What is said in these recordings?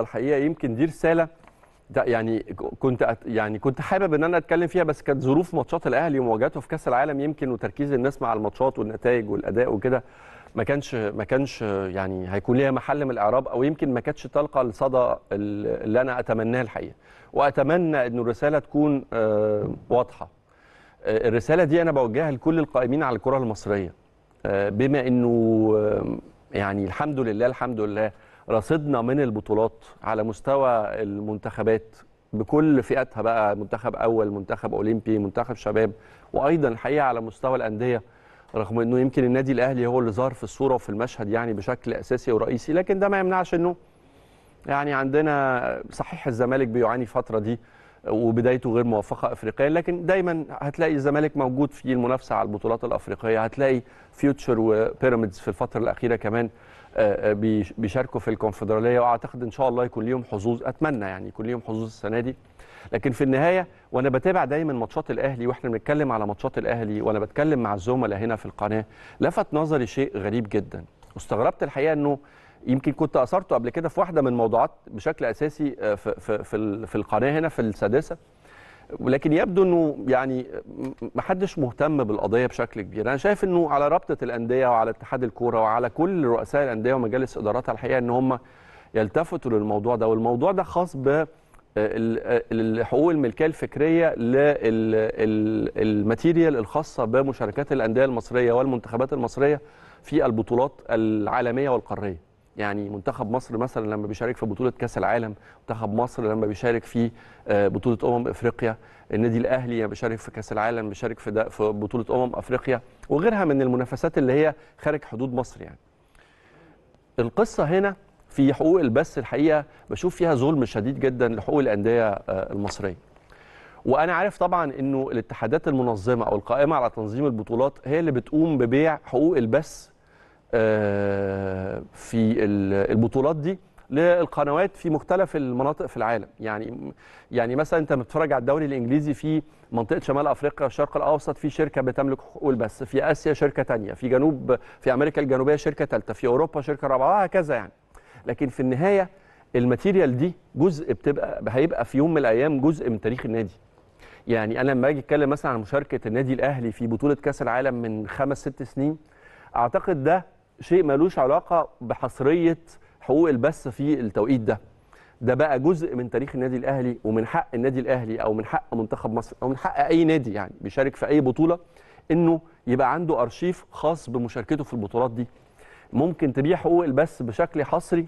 الحقيقه يمكن دي رساله ده يعني كنت أت يعني كنت حابب ان انا اتكلم فيها بس كانت ظروف ماتشات الاهلي ومواجهته في كاس العالم يمكن وتركيز الناس مع الماتشات والنتائج والاداء وكده ما كانش ما كانش يعني هيكون ليها محل من الاعراب او يمكن ما كانتش تلقى الصدى اللي انا اتمناه الحقيقه واتمنى ان الرساله تكون آه، واضحه آه، الرساله دي انا بوجهها لكل القائمين على الكره المصريه آه، بما انه يعني الحمد لله الحمد لله رصدنا من البطولات على مستوى المنتخبات بكل فئاتها بقى منتخب اول منتخب اولمبي منتخب شباب وايضا الحقيقه على مستوى الانديه رغم انه يمكن النادي الاهلي هو اللي ظهر في الصوره وفي المشهد يعني بشكل اساسي ورئيسي لكن ده ما يمنعش انه يعني عندنا صحيح الزمالك بيعاني الفتره دي وبدايته غير موفقه افريقيا لكن دايما هتلاقي الزمالك موجود في المنافسه على البطولات الافريقيه هتلاقي فيوتشر وبيراميدز في الفتره الاخيره كمان آه، آه، بيشاركوا في الكونفدراليه واعتقد ان شاء الله يكون ليهم حظوظ اتمنى يعني يكون ليهم حظوظ السنه دي لكن في النهايه وانا بتابع دايما ماتشات الاهلي واحنا بنتكلم على ماتشات الاهلي وانا بتكلم مع الزملاء هنا في القناه لفت نظري شيء غريب جدا واستغربت الحقيقه انه يمكن كنت اثرته قبل كده في واحده من الموضوعات بشكل اساسي آه، في في في القناه هنا في السادسه ولكن يبدو انه يعني ما حدش مهتم بالقضيه بشكل كبير انا شايف انه على رابطه الانديه وعلى اتحاد الكوره وعلى كل رؤساء الانديه ومجالس اداراتها الحقيقه ان هم يلتفتوا للموضوع ده والموضوع ده خاص ب آه، الحقوق آه، الملكيه الفكريه للماتيريال الخاصه بمشاركات الانديه المصريه والمنتخبات المصريه في البطولات العالميه والقاريه يعني منتخب مصر مثلا لما بيشارك في بطوله كاس العالم منتخب مصر لما بيشارك في آه، بطوله امم افريقيا النادي الاهلي لما بيشارك في كاس العالم بيشارك في, في بطوله امم افريقيا وغيرها من المنافسات اللي هي خارج حدود مصر يعني القصه هنا في حقوق البث الحقيقه بشوف فيها ظلم شديد جدا لحقوق الانديه آه، المصريه وانا عارف طبعا انه الاتحادات المنظمه او القائمه على تنظيم البطولات هي اللي بتقوم ببيع حقوق البث آه، في البطولات دي للقنوات في مختلف المناطق في العالم يعني يعني مثلا انت بتتفرج على الدوري الانجليزي في منطقه شمال افريقيا الشرق الاوسط في شركه بتملك حقوق البث في اسيا شركه ثانيه في جنوب في امريكا الجنوبيه شركه ثالثه في اوروبا شركه رابعه وهكذا يعني لكن في النهايه الماتيريال دي جزء بتبقى هيبقى في يوم من الايام جزء من تاريخ النادي يعني انا لما اجي اتكلم مثلا عن مشاركه النادي الاهلي في بطوله كاس العالم من خمس ست سنين اعتقد ده شيء ملوش علاقه بحصريه حقوق البث في التوقيت ده ده بقى جزء من تاريخ النادي الاهلي ومن حق النادي الاهلي او من حق منتخب مصر او من حق اي نادي يعني بيشارك في اي بطوله انه يبقى عنده ارشيف خاص بمشاركته في البطولات دي ممكن تبيع حقوق البث بشكل حصري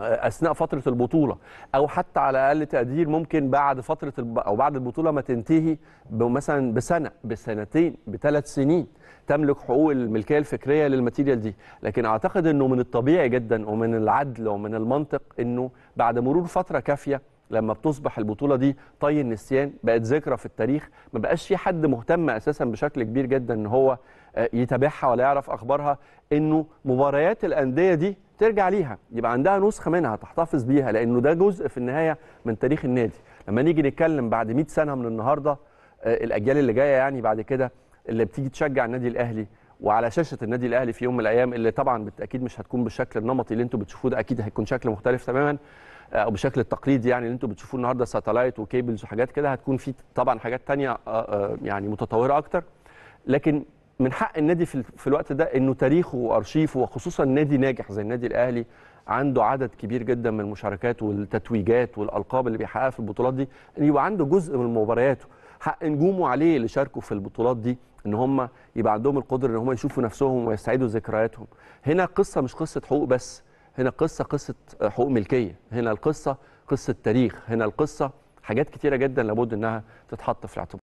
آه، اثناء فتره البطوله او حتى على اقل تقدير ممكن بعد فتره او بعد البطوله ما تنتهي مثلا بسنه بسنتين بثلاث سنين تملك حقوق الملكيه الفكريه للماتيريال دي لكن اعتقد انه من الطبيعي جدا ومن العدل ومن المنطق انه بعد مرور فتره كافيه لما بتصبح البطوله دي طي النسيان بقت ذكرى في التاريخ ما بقاش في حد مهتم اساسا بشكل كبير جدا ان هو آه، يتابعها ولا يعرف اخبارها انه مباريات الانديه دي ترجع ليها يبقى عندها نسخه منها تحتفظ بيها لانه ده جزء في النهايه من تاريخ النادي لما نيجي نتكلم بعد 100 سنه من النهارده آه، الاجيال اللي جايه يعني بعد كده اللي بتيجي تشجع النادي الاهلي وعلى شاشه النادي الاهلي في يوم من الايام اللي طبعا بالتاكيد مش هتكون بالشكل النمطي اللي انتم بتشوفوه ده اكيد هيكون شكل مختلف تماما آه، او بالشكل التقليدي يعني اللي انتم بتشوفوه النهارده ساتلايت وكيبلز وحاجات كده هتكون في طبعا حاجات ثانيه آه، آه، يعني متطوره اكتر لكن من حق النادي في الوقت ده انه تاريخه وارشيفه وخصوصا نادي ناجح زي النادي الاهلي عنده عدد كبير جدا من المشاركات والتتويجات والالقاب اللي بيحققها في البطولات دي يبقى عنده جزء من مبارياته حق نجومه عليه اللي شاركوا في البطولات دي ان هم يبقى عندهم القدره ان هم يشوفوا نفسهم ويستعيدوا ذكرياتهم هنا قصه مش قصه حقوق بس هنا قصه قصه حقوق ملكيه هنا القصه قصه تاريخ هنا القصه حاجات كتيره جدا لابد انها تتحط في الاعتبار